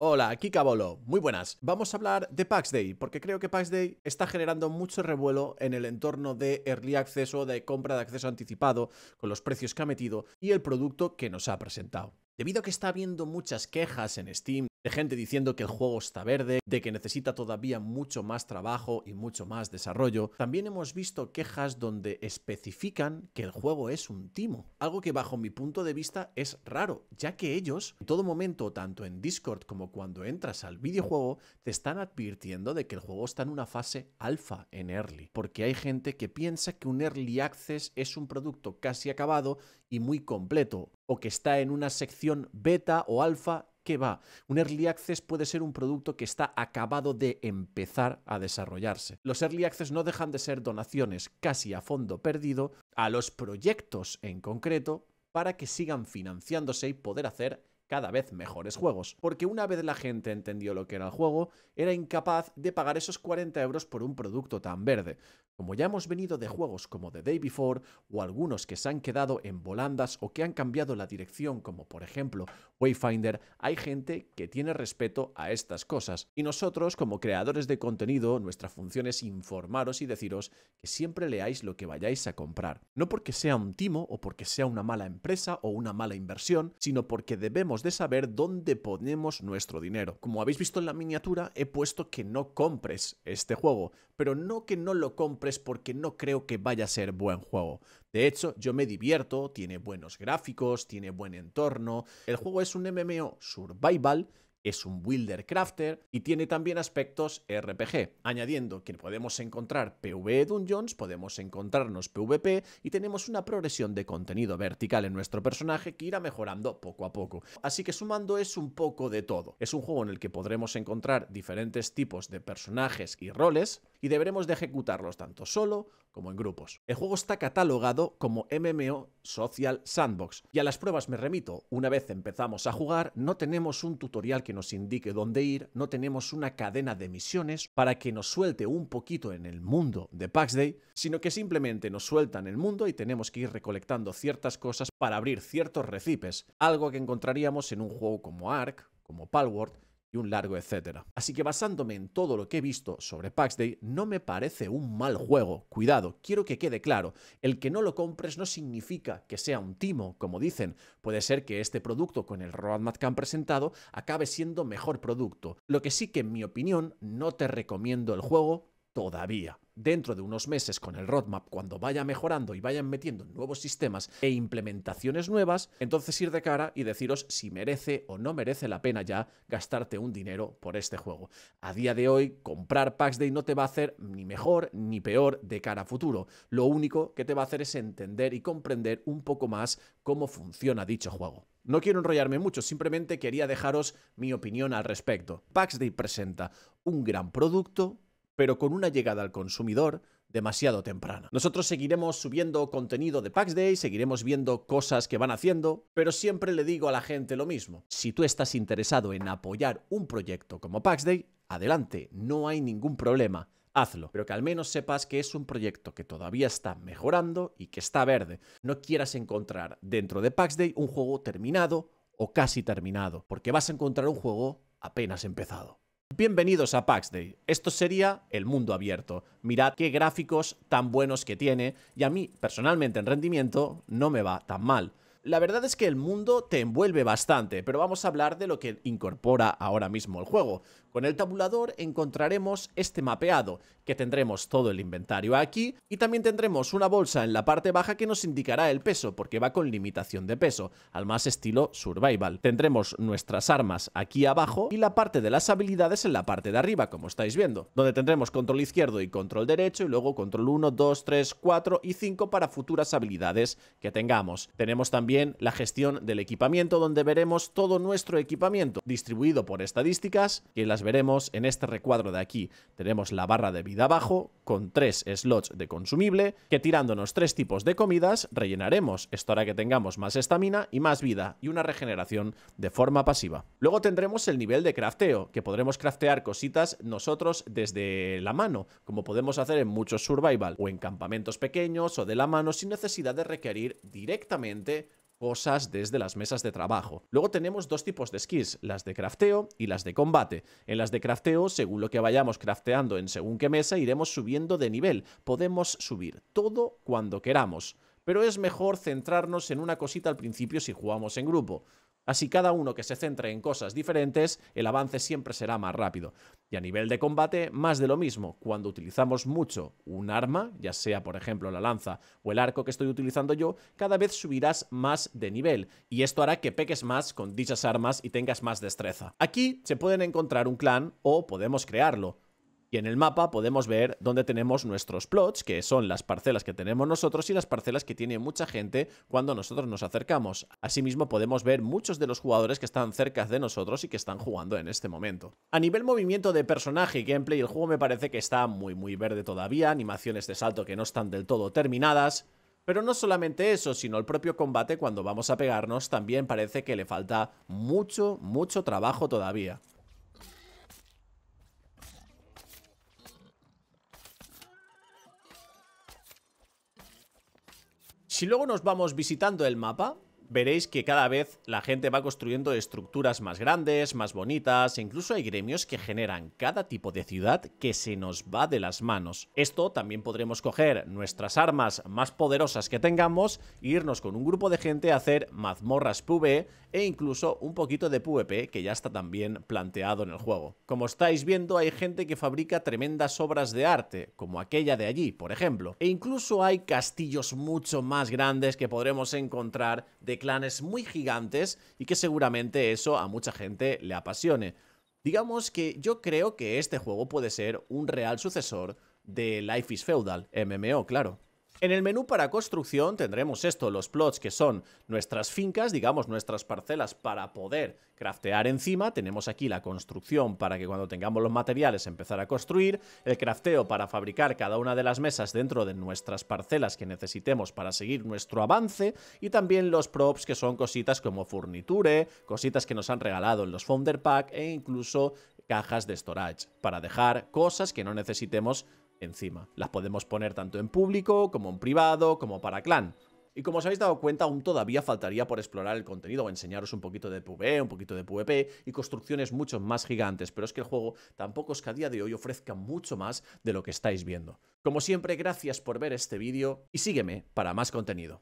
Hola, aquí Cabolo. muy buenas. Vamos a hablar de Pax Day, porque creo que Pax Day está generando mucho revuelo en el entorno de early o de compra de acceso anticipado, con los precios que ha metido y el producto que nos ha presentado. Debido a que está habiendo muchas quejas en Steam de gente diciendo que el juego está verde, de que necesita todavía mucho más trabajo y mucho más desarrollo, también hemos visto quejas donde especifican que el juego es un timo, algo que bajo mi punto de vista es raro, ya que ellos en todo momento, tanto en Discord como cuando entras al videojuego, te están advirtiendo de que el juego está en una fase alfa en early, porque hay gente que piensa que un early access es un producto casi acabado y muy completo, o que está en una sección beta o alfa, ¿qué va? Un early access puede ser un producto que está acabado de empezar a desarrollarse. Los early access no dejan de ser donaciones casi a fondo perdido a los proyectos en concreto para que sigan financiándose y poder hacer cada vez mejores juegos, porque una vez la gente entendió lo que era el juego, era incapaz de pagar esos 40 euros por un producto tan verde. Como ya hemos venido de juegos como The Day Before, o algunos que se han quedado en volandas o que han cambiado la dirección, como por ejemplo Wayfinder, hay gente que tiene respeto a estas cosas. Y nosotros, como creadores de contenido, nuestra función es informaros y deciros que siempre leáis lo que vayáis a comprar. No porque sea un timo o porque sea una mala empresa o una mala inversión, sino porque debemos de saber dónde ponemos nuestro dinero. Como habéis visto en la miniatura, he puesto que no compres este juego, pero no que no lo compres porque no creo que vaya a ser buen juego. De hecho, yo me divierto, tiene buenos gráficos, tiene buen entorno, el juego es un MMO survival es un Wilder Crafter y tiene también aspectos RPG, añadiendo que podemos encontrar PvE Dungeons, podemos encontrarnos PvP y tenemos una progresión de contenido vertical en nuestro personaje que irá mejorando poco a poco. Así que sumando es un poco de todo. Es un juego en el que podremos encontrar diferentes tipos de personajes y roles y deberemos de ejecutarlos tanto solo como en grupos. El juego está catalogado como MMO Social Sandbox y a las pruebas me remito. Una vez empezamos a jugar, no tenemos un tutorial que nos indique dónde ir, no tenemos una cadena de misiones para que nos suelte un poquito en el mundo de Pax Day, sino que simplemente nos sueltan el mundo y tenemos que ir recolectando ciertas cosas para abrir ciertos recipes, algo que encontraríamos en un juego como Ark, como Palworld, y un largo etcétera. Así que basándome en todo lo que he visto sobre Pax Day, no me parece un mal juego. Cuidado, quiero que quede claro, el que no lo compres no significa que sea un timo, como dicen. Puede ser que este producto con el roadmap que han presentado acabe siendo mejor producto. Lo que sí que en mi opinión no te recomiendo el juego todavía. Dentro de unos meses con el roadmap, cuando vaya mejorando y vayan metiendo nuevos sistemas e implementaciones nuevas, entonces ir de cara y deciros si merece o no merece la pena ya gastarte un dinero por este juego. A día de hoy, comprar Packs Day no te va a hacer ni mejor ni peor de cara a futuro. Lo único que te va a hacer es entender y comprender un poco más cómo funciona dicho juego. No quiero enrollarme mucho, simplemente quería dejaros mi opinión al respecto. Pax Day presenta un gran producto, pero con una llegada al consumidor demasiado temprana. Nosotros seguiremos subiendo contenido de Pax Day, seguiremos viendo cosas que van haciendo, pero siempre le digo a la gente lo mismo. Si tú estás interesado en apoyar un proyecto como Pax Day, adelante, no hay ningún problema. Hazlo, pero que al menos sepas que es un proyecto que todavía está mejorando y que está verde. No quieras encontrar dentro de Pax Day un juego terminado o casi terminado, porque vas a encontrar un juego apenas empezado. Bienvenidos a Pax Day. Esto sería el mundo abierto. Mirad qué gráficos tan buenos que tiene y a mí personalmente en rendimiento no me va tan mal. La verdad es que el mundo te envuelve bastante, pero vamos a hablar de lo que incorpora ahora mismo el juego. Con el tabulador encontraremos este mapeado, que tendremos todo el inventario aquí, y también tendremos una bolsa en la parte baja que nos indicará el peso, porque va con limitación de peso, al más estilo survival. Tendremos nuestras armas aquí abajo y la parte de las habilidades en la parte de arriba, como estáis viendo, donde tendremos control izquierdo y control derecho, y luego control 1, 2, 3, 4 y 5 para futuras habilidades que tengamos. Tenemos también la gestión del equipamiento, donde veremos todo nuestro equipamiento, distribuido por estadísticas, que las veremos, en este recuadro de aquí tenemos la barra de vida abajo con tres slots de consumible que tirándonos tres tipos de comidas rellenaremos esto hará que tengamos más estamina y más vida y una regeneración de forma pasiva. Luego tendremos el nivel de crafteo, que podremos craftear cositas nosotros desde la mano, como podemos hacer en muchos survival o en campamentos pequeños o de la mano sin necesidad de requerir directamente cosas desde las mesas de trabajo. Luego tenemos dos tipos de skills, las de crafteo y las de combate. En las de crafteo, según lo que vayamos crafteando en según qué mesa, iremos subiendo de nivel. Podemos subir todo cuando queramos. Pero es mejor centrarnos en una cosita al principio si jugamos en grupo. Así cada uno que se centre en cosas diferentes, el avance siempre será más rápido. Y a nivel de combate, más de lo mismo. Cuando utilizamos mucho un arma, ya sea por ejemplo la lanza o el arco que estoy utilizando yo, cada vez subirás más de nivel. Y esto hará que peques más con dichas armas y tengas más destreza. Aquí se pueden encontrar un clan o podemos crearlo. Y en el mapa podemos ver dónde tenemos nuestros plots, que son las parcelas que tenemos nosotros y las parcelas que tiene mucha gente cuando nosotros nos acercamos. Asimismo podemos ver muchos de los jugadores que están cerca de nosotros y que están jugando en este momento. A nivel movimiento de personaje y gameplay, el juego me parece que está muy muy verde todavía, animaciones de salto que no están del todo terminadas, pero no solamente eso, sino el propio combate cuando vamos a pegarnos también parece que le falta mucho, mucho trabajo todavía. Si luego nos vamos visitando el mapa, veréis que cada vez la gente va construyendo estructuras más grandes, más bonitas, e incluso hay gremios que generan cada tipo de ciudad que se nos va de las manos. Esto también podremos coger nuestras armas más poderosas que tengamos, e irnos con un grupo de gente a hacer mazmorras PvE e incluso un poquito de PvP que ya está también planteado en el juego. Como estáis viendo hay gente que fabrica tremendas obras de arte, como aquella de allí, por ejemplo, e incluso hay castillos mucho más grandes que podremos encontrar de clanes muy gigantes y que seguramente eso a mucha gente le apasione. Digamos que yo creo que este juego puede ser un real sucesor de Life is Feudal, MMO, claro. En el menú para construcción tendremos esto, los plots que son nuestras fincas, digamos nuestras parcelas para poder craftear encima. Tenemos aquí la construcción para que cuando tengamos los materiales empezar a construir, el crafteo para fabricar cada una de las mesas dentro de nuestras parcelas que necesitemos para seguir nuestro avance y también los props que son cositas como furniture, cositas que nos han regalado en los founder pack e incluso cajas de storage para dejar cosas que no necesitemos encima. Las podemos poner tanto en público, como en privado, como para clan. Y como os habéis dado cuenta, aún todavía faltaría por explorar el contenido o enseñaros un poquito de PvE, un poquito de PvP y construcciones mucho más gigantes, pero es que el juego tampoco es que a día de hoy ofrezca mucho más de lo que estáis viendo. Como siempre, gracias por ver este vídeo y sígueme para más contenido.